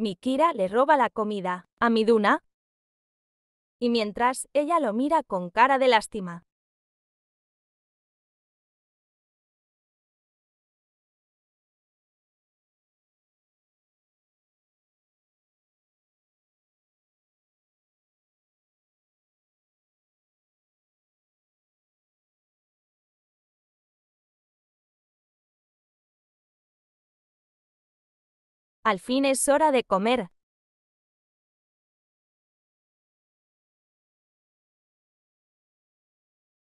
Mikira le roba la comida a Miduna. Y mientras ella lo mira con cara de lástima. Al fin es hora de comer.